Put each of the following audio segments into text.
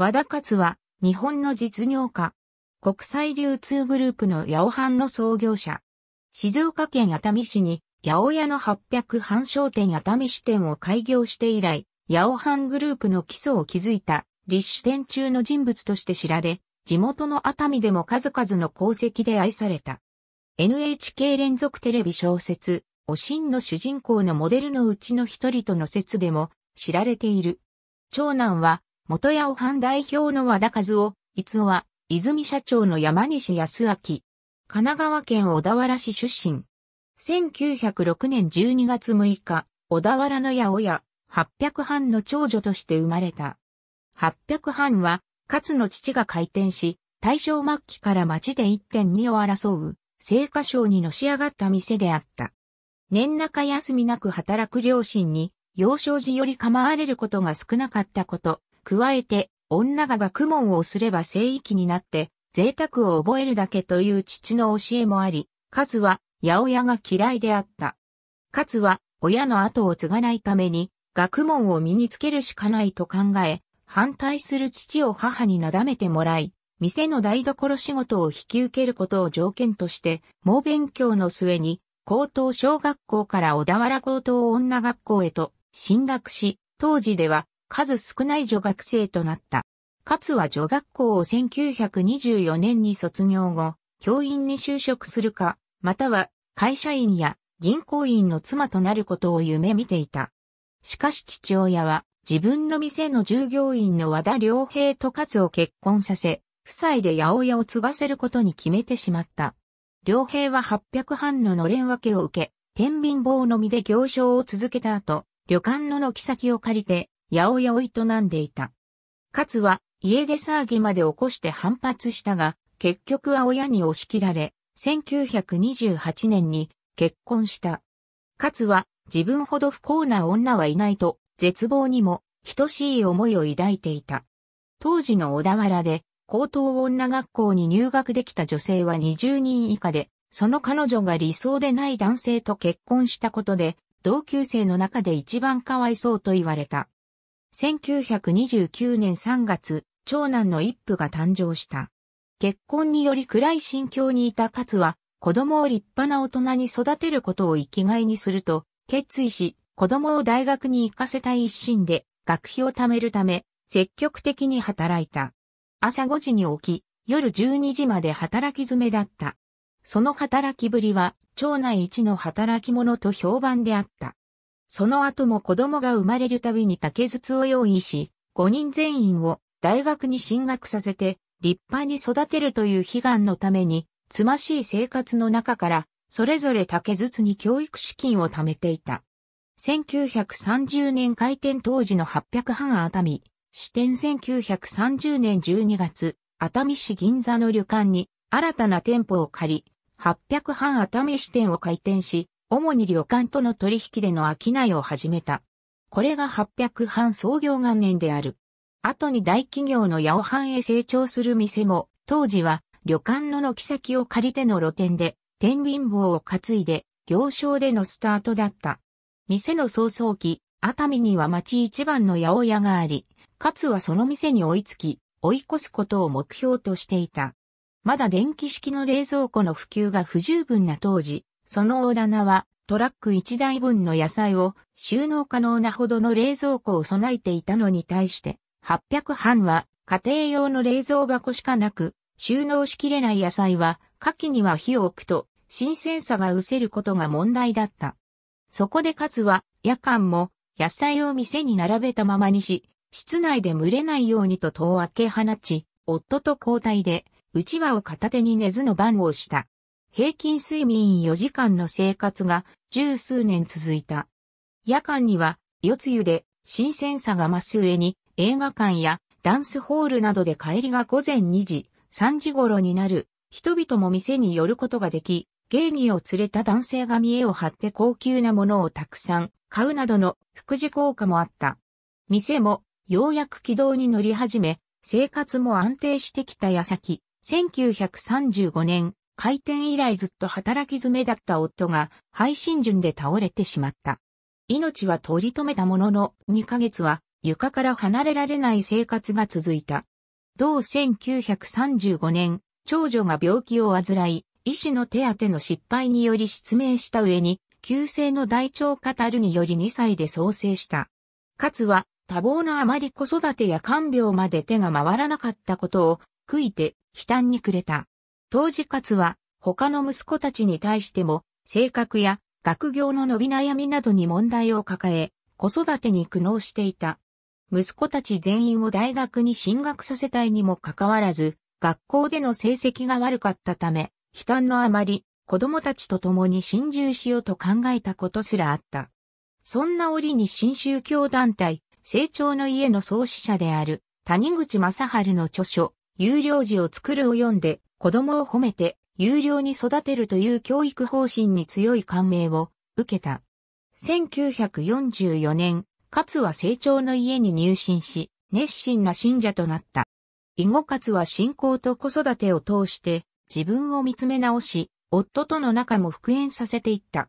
和田勝は、日本の実業家。国際流通グループの八尾藩の創業者。静岡県熱海市に、八百屋の八百藩商店熱海支店を開業して以来、八尾藩グループの基礎を築いた、立志店中の人物として知られ、地元の熱海でも数々の功績で愛された。NHK 連続テレビ小説、おしんの主人公のモデルのうちの一人との説でも知られている。長男は元八尾藩代表の和田和夫、逸夫は、泉社長の山西康明。神奈川県小田原市出身。1906年12月6日、小田原の八尾屋、八百藩の長女として生まれた。八百藩は、勝の父が開店し、大正末期から町で1.2を争う、聖火賞にのし上がった店であった。年中休みなく働く両親に、幼少時より構われることが少なかったこと、加えて、女が学問をすれば聖域になって、贅沢を覚えるだけという父の教えもあり、ズは、八百屋が嫌いであった。ズは、親の後を継がないために、学問を身につけるしかないと考え、反対する父を母になだめてもらい、店の台所仕事を引き受けることを条件として、猛勉強の末に、高等小学校から小田原高等女学校へと進学し、当時では数少ない女学生となった。勝は女学校を1924年に卒業後、教員に就職するか、または会社員や銀行員の妻となることを夢見ていた。しかし父親は自分の店の従業員の和田良平と勝を結婚させ、夫妻で八百屋を継がせることに決めてしまった。良平は800ののれん分けを受け、天秤棒のみで行商を続けた後、旅館の軒先を借りて、八百屋を営んでいた。勝は、家出騒ぎまで起こして反発したが、結局は親に押し切られ、1928年に結婚した。勝は、自分ほど不幸な女はいないと、絶望にも、等しい思いを抱いていた。当時の小田原で、高等女学校に入学できた女性は20人以下で、その彼女が理想でない男性と結婚したことで、同級生の中で一番かわいそうと言われた。1929年3月、長男の一夫が誕生した。結婚により暗い心境にいた勝は、子供を立派な大人に育てることを生きがいにすると、決意し、子供を大学に行かせたい一心で、学費を貯めるため、積極的に働いた。朝5時に起き、夜12時まで働き詰めだった。その働きぶりは、町内一の働き者と評判であった。その後も子供が生まれるたびに竹筒を用意し、5人全員を大学に進学させて立派に育てるという悲願のために、つましい生活の中から、それぞれ竹筒に教育資金を貯めていた。1930年開店当時の800班熱海、支店1930年12月、熱海市銀座の旅館に新たな店舗を借り、800班熱海支店を開店し、主に旅館との取引での商いを始めた。これが800藩創業元年である。後に大企業の八百藩へ成長する店も、当時は旅館の軒先を借りての露店で、天秤棒を担いで、行商でのスタートだった。店の早々期、熱海には町一番の八百屋があり、かつはその店に追いつき、追い越すことを目標としていた。まだ電気式の冷蔵庫の普及が不十分な当時、その大棚はトラック1台分の野菜を収納可能なほどの冷蔵庫を備えていたのに対して、800班は家庭用の冷蔵箱しかなく、収納しきれない野菜は、夏季には火を置くと、新鮮さが失せることが問題だった。そこで勝は、夜間も野菜を店に並べたままにし、室内で蒸れないようにと戸を開け放ち、夫と交代で、内輪を片手に寝ずの番をした。平均睡眠4時間の生活が十数年続いた。夜間には夜露で新鮮さが増す上に映画館やダンスホールなどで帰りが午前2時、3時頃になる人々も店に寄ることができ、芸妓を連れた男性が見栄を張って高級なものをたくさん買うなどの副次効果もあった。店もようやく軌道に乗り始め、生活も安定してきた矢先、1935年、開店以来ずっと働き詰めだった夫が配信順で倒れてしまった。命は取り留めたものの2ヶ月は床から離れられない生活が続いた。同1935年、長女が病気を患い、医師の手当の失敗により失明した上に、急性の大腸カタルにより2歳で創生した。かつは、多忙のあまり子育てや看病まで手が回らなかったことを、悔いて、悲嘆にくれた。当時勝は他の息子たちに対しても性格や学業の伸び悩みなどに問題を抱え、子育てに苦悩していた。息子たち全員を大学に進学させたいにもかかわらず、学校での成績が悪かったため、悲嘆のあまり、子供たちと共に心中しようと考えたことすらあった。そんな折に新宗教団体、成長の家の創始者である、谷口正春の著書、有料児を作るを読んで、子供を褒めて有料に育てるという教育方針に強い感銘を受けた。1944年、勝は成長の家に入信し、熱心な信者となった。以後勝は信仰と子育てを通して自分を見つめ直し、夫との仲も復縁させていった。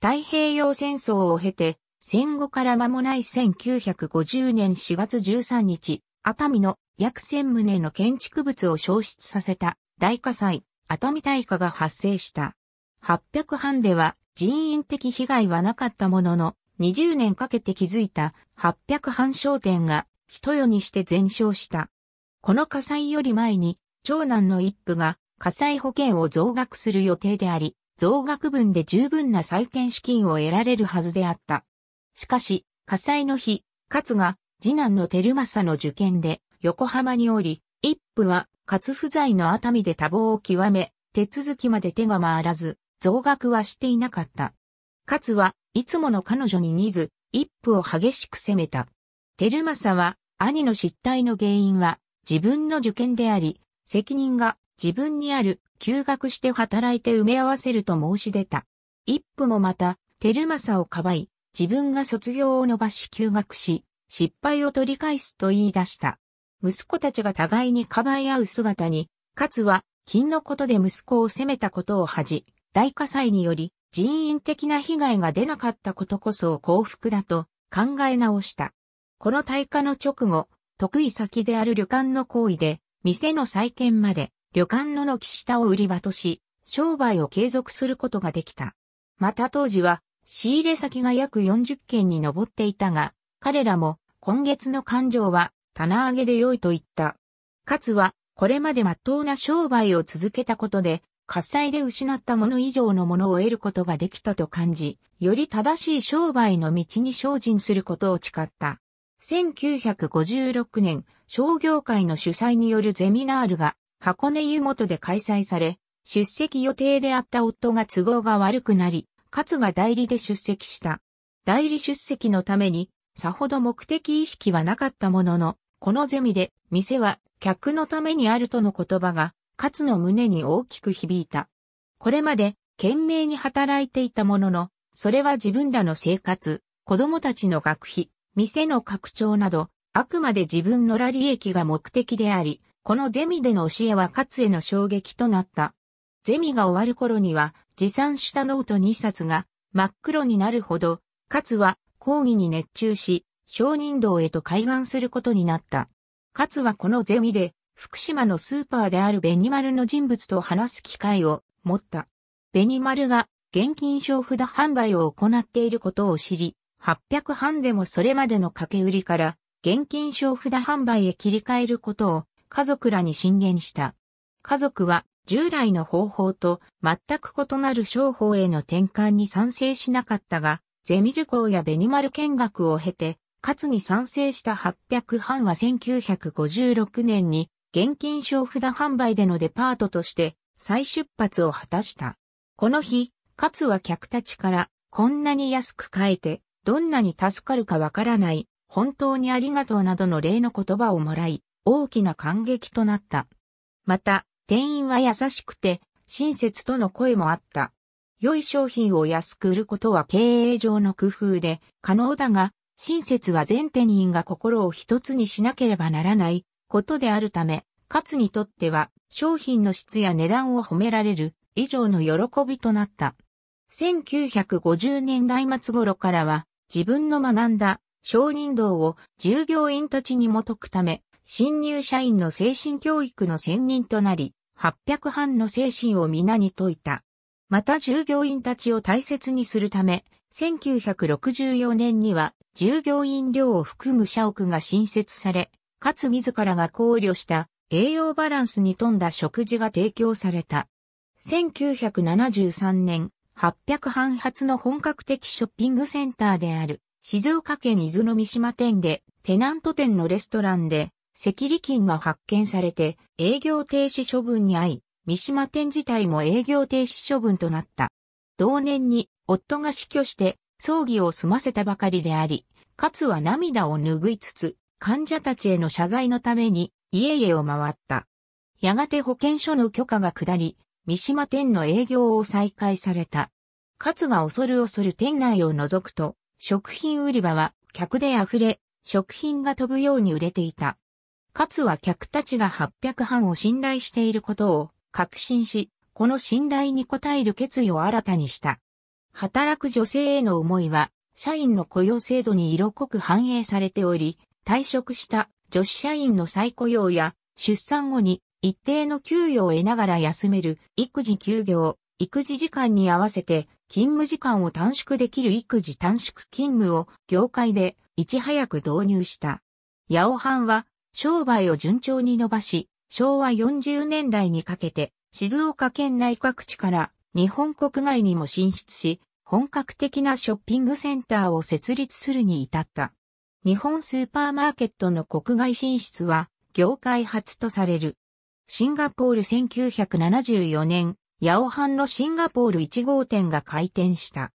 太平洋戦争を経て、戦後から間もない1950年4月13日、熱海の約1000棟の建築物を消失させた大火災、熱海大火が発生した。800班では人員的被害はなかったものの、20年かけて築いた800班商店が一夜にして全焼した。この火災より前に、長男の一夫が火災保険を増額する予定であり、増額分で十分な再建資金を得られるはずであった。しかし、火災の日、勝が次男の照正の受験で横浜におり、一夫は、勝不在の熱海で多忙を極め、手続きまで手が回らず、増額はしていなかった。勝はいつもの彼女に似ず、一夫を激しく責めた。テルマサは、兄の失態の原因は、自分の受験であり、責任が自分にある、休学して働いて埋め合わせると申し出た。一夫もまた、テルマサをかばい、自分が卒業を伸ばし休学し、失敗を取り返すと言い出した。息子たちが互いにかばい合う姿に、かつは、金のことで息子を責めたことを恥じ、大火災により人員的な被害が出なかったことこそ幸福だと考え直した。この大火の直後、得意先である旅館の行為で、店の再建まで旅館の軒下を売り場とし、商売を継続することができた。また当時は、仕入れ先が約40件に上っていたが、彼らも今月の勘定は棚上げで良いと言った。勝は、これまで真っ当な商売を続けたことで、喝采で失ったもの以上のものを得ることができたと感じ、より正しい商売の道に精進することを誓った。1956年、商業界の主催によるゼミナールが箱根湯本で開催され、出席予定であった夫が都合が悪くなり、勝が代理で出席した。代理出席のために、さほど目的意識はなかったものの、このゼミで、店は客のためにあるとの言葉が、勝の胸に大きく響いた。これまで、懸命に働いていたものの、それは自分らの生活、子供たちの学費、店の拡張など、あくまで自分のら利益が目的であり、このゼミでの教えは勝への衝撃となった。ゼミが終わる頃には、持参したノート2冊が真っ黒になるほど、勝は講義に熱中し、商人道へと開眼することになった。かつはこのゼミで、福島のスーパーであるベニマルの人物と話す機会を持った。ベニマルが現金商札販売を行っていることを知り、800半でもそれまでの掛け売りから、現金商札販売へ切り替えることを家族らに進言した。家族は従来の方法と全く異なる商法への転換に賛成しなかったが、ゼミ受講やベニマル見学を経て、勝に賛成した800班は1956年に現金商札販売でのデパートとして再出発を果たした。この日、勝は客たちからこんなに安く買えてどんなに助かるかわからない、本当にありがとうなどの礼の言葉をもらい、大きな感激となった。また、店員は優しくて、親切との声もあった。良い商品を安く売ることは経営上の工夫で可能だが、親切は全店員が心を一つにしなければならないことであるため、かつにとっては商品の質や値段を褒められる以上の喜びとなった。1950年代末頃からは自分の学んだ商人道を従業員たちにも解くため、新入社員の精神教育の専任となり、800班の精神を皆に説いた。また従業員たちを大切にするため、1964年には従業員寮を含む社屋が新設され、かつ自らが考慮した栄養バランスに富んだ食事が提供された。1973年、800半発の本格的ショッピングセンターである静岡県伊豆の三島店でテナント店のレストランで赤利金が発見されて営業停止処分に遭い、三島店自体も営業停止処分となった。同年に夫が死去して葬儀を済ませたばかりであり、かつは涙を拭いつつ、患者たちへの謝罪のために家々を回った。やがて保健所の許可が下り、三島店の営業を再開された。かつが恐る恐る店内を覗くと、食品売り場は客で溢れ、食品が飛ぶように売れていた。かつは客たちが800半を信頼していることを確信し、この信頼に応える決意を新たにした。働く女性への思いは、社員の雇用制度に色濃く反映されており、退職した女子社員の再雇用や、出産後に一定の給与を得ながら休める育児休業、育児時間に合わせて勤務時間を短縮できる育児短縮勤務を業界でいち早く導入した。ヤオハンは商売を順調に伸ばし、昭和40年代にかけて静岡県内各地から日本国外にも進出し、本格的なショッピングセンターを設立するに至った。日本スーパーマーケットの国外進出は業界初とされる。シンガポール1974年、ヤオハンのシンガポール1号店が開店した。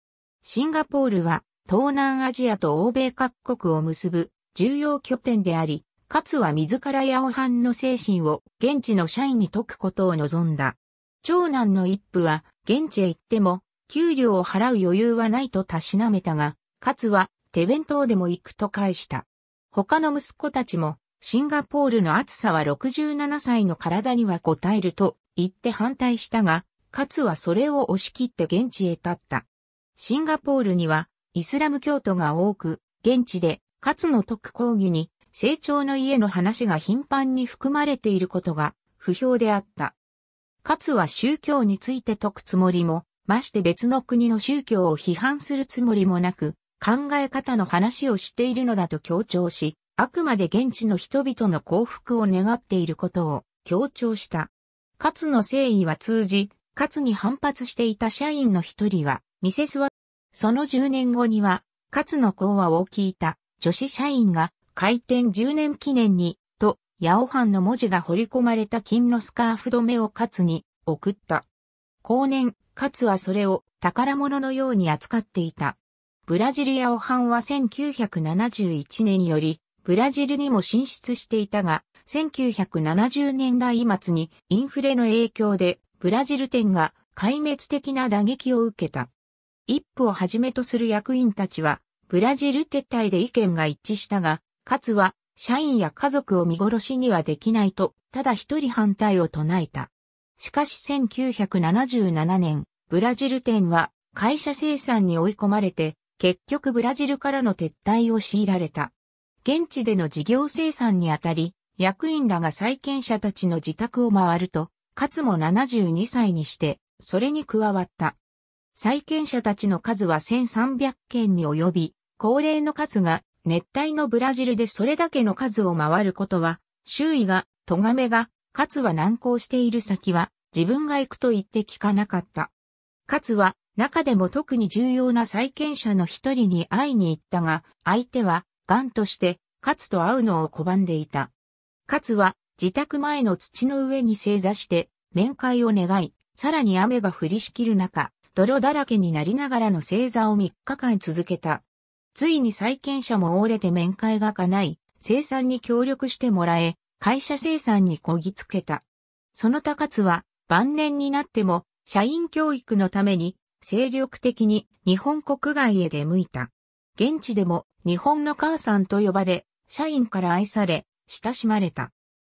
シンガポールは東南アジアと欧米各国を結ぶ重要拠点であり、かつは自らヤオハンの精神を現地の社員に説くことを望んだ。長男の一夫は現地へ行っても給料を払う余裕はないとたしなめたが、勝は手弁当でも行くと返した。他の息子たちも、シンガポールの暑さは67歳の体には応えると言って反対したが、勝はそれを押し切って現地へ立った。シンガポールにはイスラム教徒が多く、現地で勝の特講義に成長の家の話が頻繁に含まれていることが不評であった。勝は宗教について説くつもりもまして別の国の宗教を批判するつもりもなく、考え方の話をしているのだと強調し、あくまで現地の人々の幸福を願っていることを強調した。カツの誠意は通じ、カツに反発していた社員の一人は、ミセスは、その10年後には、カツの講話を聞いた女子社員が開店10年記念に、と、ヤオハンの文字が彫り込まれた金のスカーフ止めをカツに送った。後年、かつはそれを宝物のように扱っていた。ブラジルやオハンは1971年よりブラジルにも進出していたが、1970年代末にインフレの影響でブラジル店が壊滅的な打撃を受けた。一夫をはじめとする役員たちはブラジル撤退で意見が一致したが、かつは社員や家族を見殺しにはできないと、ただ一人反対を唱えた。しかし1977年、ブラジル店は会社生産に追い込まれて、結局ブラジルからの撤退を強いられた。現地での事業生産にあたり、役員らが債権者たちの自宅を回ると、かつも72歳にして、それに加わった。債権者たちの数は1300件に及び、高齢の数が熱帯のブラジルでそれだけの数を回ることは、周囲が、咎めが、勝は難航している先は自分が行くと言って聞かなかった。勝は中でも特に重要な債権者の一人に会いに行ったが、相手は、癌として、カツと会うのを拒んでいた。カツは、自宅前の土の上に正座して、面会を願い、さらに雨が降りしきる中、泥だらけになりながらの正座を3日間続けた。ついに債権者も折れて面会が叶い、生産に協力してもらえ、会社生産にこぎつけた。その高津は晩年になっても社員教育のために精力的に日本国外へ出向いた。現地でも日本の母さんと呼ばれ、社員から愛され、親しまれた。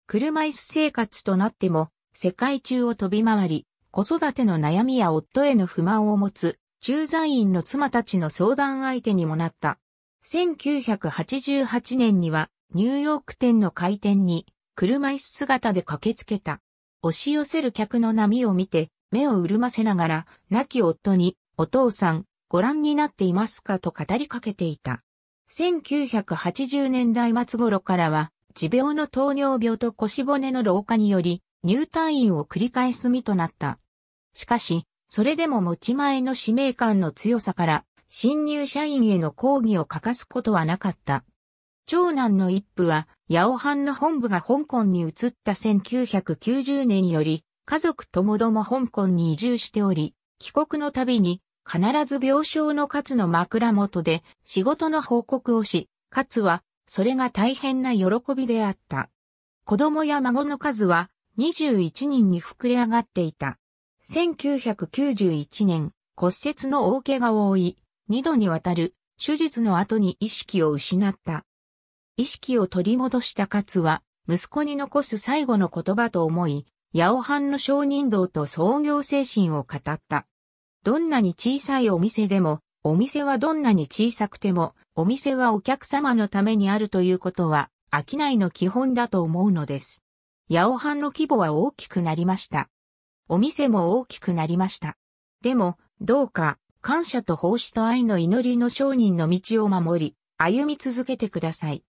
車椅子生活となっても世界中を飛び回り、子育ての悩みや夫への不満を持つ駐在員の妻たちの相談相手にもなった。1988年にはニューヨーク店の開店に車椅子姿で駆けつけた。押し寄せる客の波を見て、目を潤ませながら、亡き夫に、お父さん、ご覧になっていますかと語りかけていた。1980年代末頃からは、持病の糖尿病と腰骨の老化により、入退院を繰り返す身となった。しかし、それでも持ち前の使命感の強さから、新入社員への抗議を欠かすことはなかった。長男の一夫は、八尾藩の本部が香港に移った1990年より、家族ともども香港に移住しており、帰国の度に、必ず病床の勝の枕元で仕事の報告をし、勝は、それが大変な喜びであった。子供や孫の数は、21人に膨れ上がっていた。1991年、骨折の大怪我を負い、2度にわたる手術の後に意識を失った。意識を取り戻した勝は、息子に残す最後の言葉と思い、八尾藩の商人道と創業精神を語った。どんなに小さいお店でも、お店はどんなに小さくても、お店はお客様のためにあるということは、商いの基本だと思うのです。八尾藩の規模は大きくなりました。お店も大きくなりました。でも、どうか、感謝と奉仕と愛の祈りの商人の道を守り、歩み続けてください。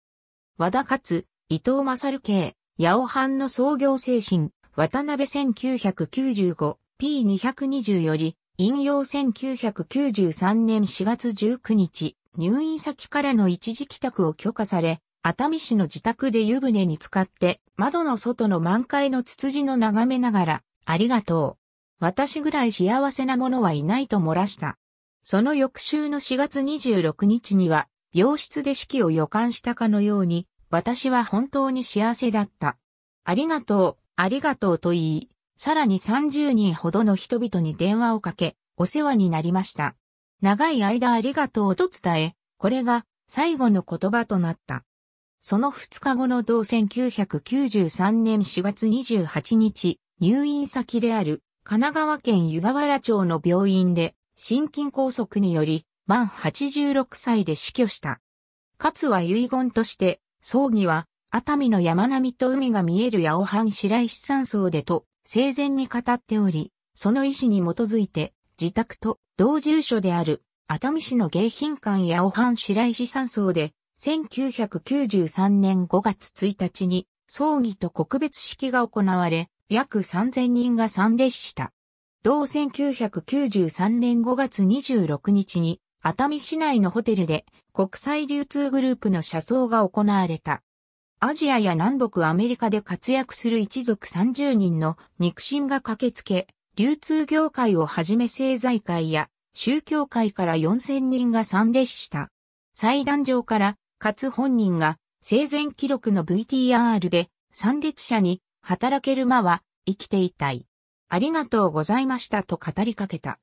和田勝、伊藤勝系、八尾藩の創業精神、渡辺 1995P220 より、引用1993年4月19日、入院先からの一時帰宅を許可され、熱海市の自宅で湯船に浸かって、窓の外の満開のツツジの眺めながら、ありがとう。私ぐらい幸せなものはいないと漏らした。その翌週の4月26日には、病室で式を予感したかのように、私は本当に幸せだった。ありがとう、ありがとうと言い、さらに30人ほどの人々に電話をかけ、お世話になりました。長い間ありがとうと伝え、これが最後の言葉となった。その2日後の同1993年4月28日、入院先である神奈川県湯河原町の病院で心筋梗塞により満86歳で死去した。勝は遺言として、葬儀は、熱海の山並みと海が見える八尾藩白石山荘でと、生前に語っており、その意思に基づいて、自宅と同住所である、熱海市の迎賓館八尾藩白石山荘で、1993年5月1日に、葬儀と告別式が行われ、約3000人が参列した。同1993年5月26日に、熱海市内のホテルで国際流通グループの車窓が行われた。アジアや南北アメリカで活躍する一族30人の肉親が駆けつけ、流通業界をはじめ政財界や宗教界から4000人が参列した。祭壇上から、かつ本人が生前記録の VTR で参列者に働ける間は生きていたい。ありがとうございましたと語りかけた。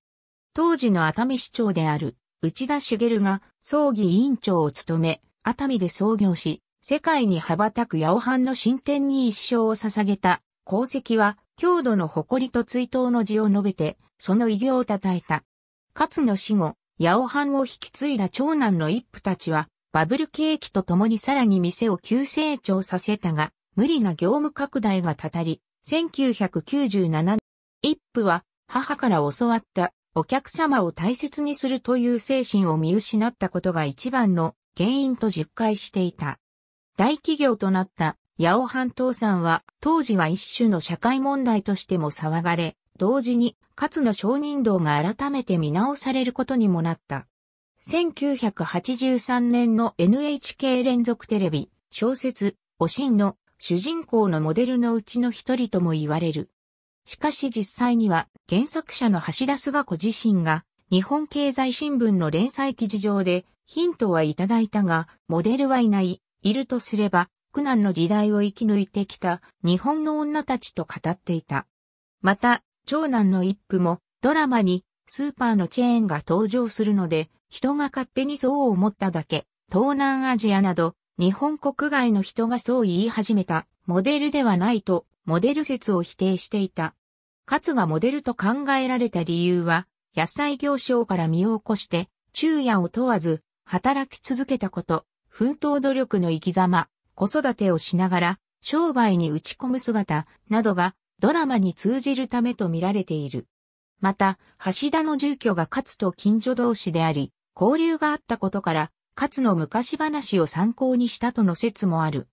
当時の熱海市長である内田茂が葬儀委員長を務め、熱海で創業し、世界に羽ばたく八尾藩の進展に一生を捧げた功績は、郷土の誇りと追悼の辞を述べて、その偉業を称えた。勝の死後、八尾藩を引き継いだ長男の一夫たちは、バブル景気と共にさらに店を急成長させたが、無理な業務拡大がたたり、1997年、一夫は母から教わったお客様を大切にするという精神を見失ったことが一番の原因と熟回していた。大企業となった八尾半島んは当時は一種の社会問題としても騒がれ、同時に勝の承認道が改めて見直されることにもなった。1983年の NHK 連続テレビ小説、おしんの主人公のモデルのうちの一人とも言われる。しかし実際には原作者の橋田菅子自身が日本経済新聞の連載記事上でヒントはいただいたが、モデルはいない、いるとすれば、苦難の時代を生き抜いてきた日本の女たちと語っていた。また、長男の一夫もドラマにスーパーのチェーンが登場するので、人が勝手にそう思っただけ、東南アジアなど日本国外の人がそう言い始めたモデルではないとモデル説を否定していた。カツがモデルと考えられた理由は、野菜行商から身を起こして、昼夜を問わず、働き続けたこと、奮闘努力の生き様、子育てをしながら、商売に打ち込む姿などがドラマに通じるためと見られている。また、橋田の住居が勝と近所同士であり、交流があったことから、勝の昔話を参考にしたとの説もある。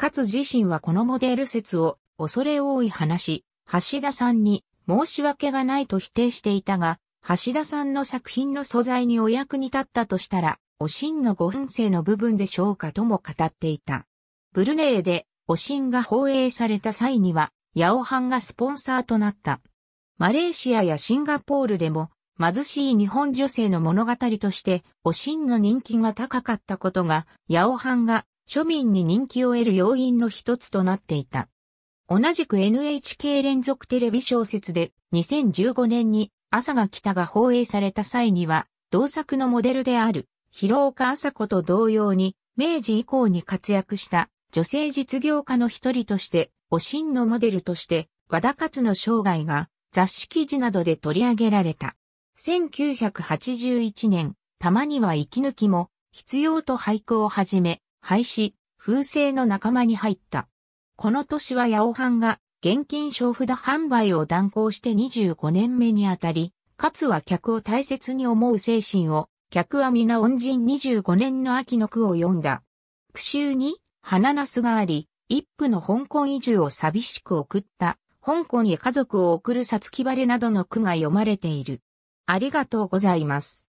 勝自身はこのモデル説を恐れ多い話、橋田さんに申し訳がないと否定していたが、橋田さんの作品の素材にお役に立ったとしたら、おしんのご分性の部分でしょうかとも語っていた。ブルネイでおしんが放映された際には、ヤオハンがスポンサーとなった。マレーシアやシンガポールでも、貧しい日本女性の物語として、おしんの人気が高かったことが、ヤオハンが庶民に人気を得る要因の一つとなっていた。同じく NHK 連続テレビ小説で2015年に朝が来たが放映された際には、同作のモデルである、広岡朝子と同様に、明治以降に活躍した女性実業家の一人として、おしんのモデルとして、和田勝の生涯が雑誌記事などで取り上げられた。1981年、たまには息抜きも、必要と俳句をはじめ、廃止、風声の仲間に入った。この年は八尾藩が現金商札販売を断行して25年目にあたり、かつは客を大切に思う精神を、客は皆恩人25年の秋の句を読んだ。句集に、花ナスがあり、一夫の香港移住を寂しく送った、香港へ家族を送るさつき晴れなどの句が読まれている。ありがとうございます。